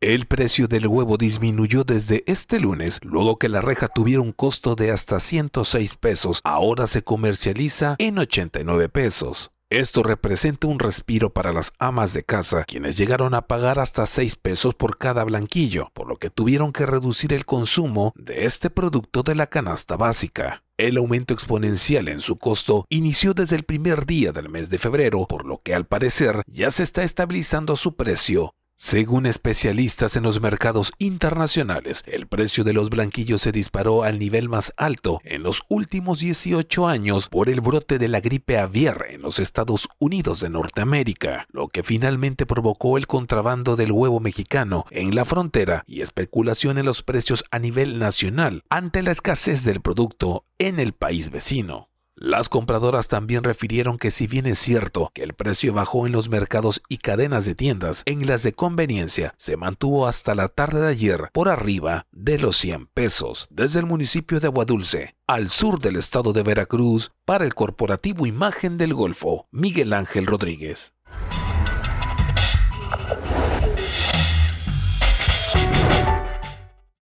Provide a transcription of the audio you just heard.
El precio del huevo disminuyó desde este lunes, luego que la reja tuviera un costo de hasta 106 pesos, ahora se comercializa en 89 pesos. Esto representa un respiro para las amas de casa, quienes llegaron a pagar hasta 6 pesos por cada blanquillo, por lo que tuvieron que reducir el consumo de este producto de la canasta básica. El aumento exponencial en su costo inició desde el primer día del mes de febrero, por lo que al parecer ya se está estabilizando su precio según especialistas en los mercados internacionales, el precio de los blanquillos se disparó al nivel más alto en los últimos 18 años por el brote de la gripe aviar en los Estados Unidos de Norteamérica, lo que finalmente provocó el contrabando del huevo mexicano en la frontera y especulación en los precios a nivel nacional ante la escasez del producto en el país vecino. Las compradoras también refirieron que si bien es cierto que el precio bajó en los mercados y cadenas de tiendas, en las de conveniencia se mantuvo hasta la tarde de ayer por arriba de los 100 pesos. Desde el municipio de Aguadulce, al sur del estado de Veracruz, para el corporativo Imagen del Golfo, Miguel Ángel Rodríguez.